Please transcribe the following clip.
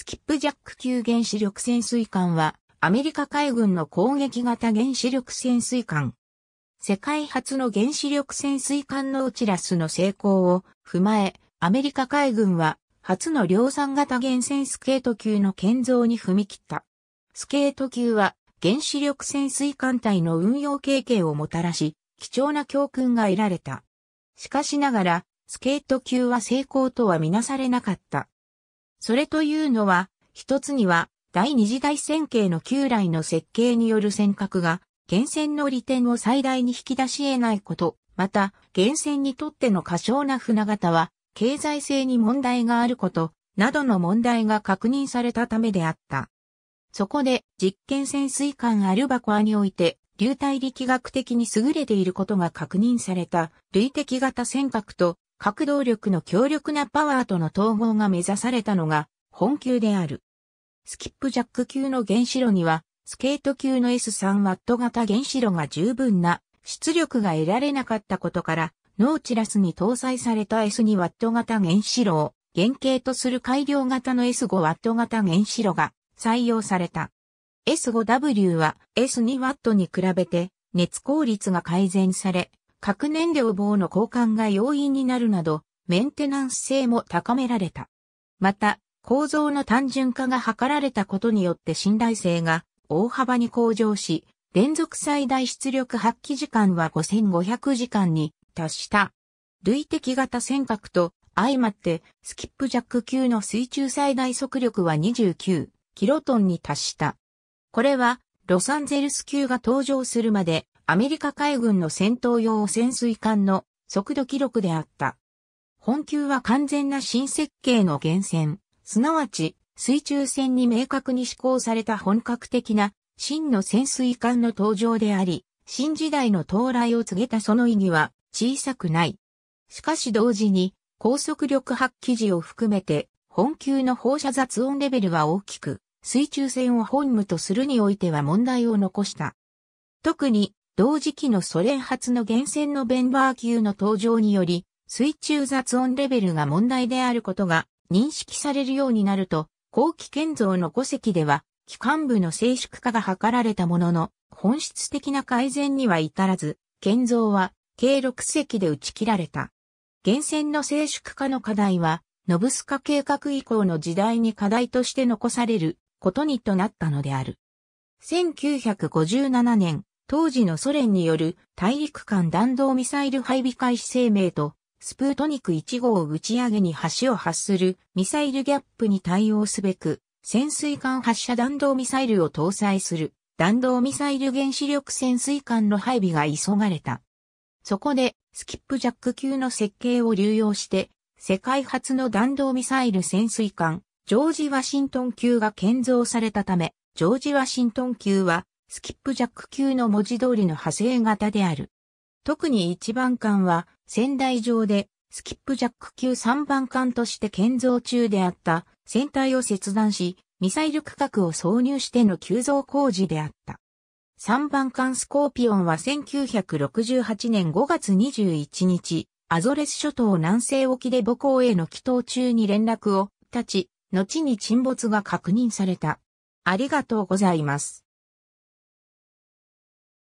スキップジャック級原子力潜水艦は、アメリカ海軍の攻撃型原子力潜水艦。世界初の原子力潜水艦のオチラスの成功を踏まえ、アメリカ海軍は初の量産型原潜スケート級の建造に踏み切った。スケート級は原子力潜水艦隊の運用経験をもたらし、貴重な教訓が得られた。しかしながら、スケート級は成功とはみなされなかった。それというのは、一つには、第二次大戦形の旧来の設計による尖閣が、源泉の利点を最大に引き出し得ないこと、また、源泉にとっての過小な船型は、経済性に問題があること、などの問題が確認されたためであった。そこで、実験潜水艦アルバコアにおいて、流体力学的に優れていることが確認された、類的型尖閣と核動力の強力なパワーとの統合が目指されたのが本級である。スキップジャック級の原子炉には、スケート級の S3W 型原子炉が十分な出力が得られなかったことから、ノーチラスに搭載された S2W 型原子炉を原型とする改良型の S5W 型原子炉が採用された。S5W は S2W に比べて熱効率が改善され、核燃料棒の交換が容易になるなど、メンテナンス性も高められた。また、構造の単純化が図られたことによって信頼性が大幅に向上し、連続最大出力発揮時間は5500時間に達した。類的型尖閣と相まってスキップジャック級の水中最大速力は29キロトンに達した。これはロサンゼルス級が登場するまでアメリカ海軍の戦闘用潜水艦の速度記録であった。本級は完全な新設計の源泉、すなわち水中戦に明確に施行された本格的な真の潜水艦の登場であり、新時代の到来を告げたその意義は小さくない。しかし同時に高速力発揮時を含めて本級の放射雑音レベルは大きく水中戦を本務とするにおいては問題を残した。特に同時期のソ連発の源泉のベンバー級の登場により、水中雑音レベルが問題であることが認識されるようになると、後期建造の5隻では、機関部の静粛化が図られたものの、本質的な改善には至らず、建造は計6隻で打ち切られた。源泉の静粛化の課題は、ノブスカ計画以降の時代に課題として残されることにとなったのである。1957年、当時のソ連による大陸間弾道ミサイル配備開始声明と、スプートニク1号を打ち上げに橋を発するミサイルギャップに対応すべく、潜水艦発射弾道ミサイルを搭載する弾道ミサイル原子力潜水艦の配備が急がれた。そこで、スキップジャック級の設計を流用して、世界初の弾道ミサイル潜水艦、ジョージ・ワシントン級が建造されたため、ジョージ・ワシントン級はスキップジャック級の文字通りの派生型である。特に1番艦は仙台上でスキップジャック級3番艦として建造中であった船体を切断し、ミサイル区画を挿入しての急増工事であった。3番艦スコーピオンは1968年5月21日、アゾレス諸島南西沖で母港への帰島中に連絡を立ち、後に沈没が確認された。ありがとうございます。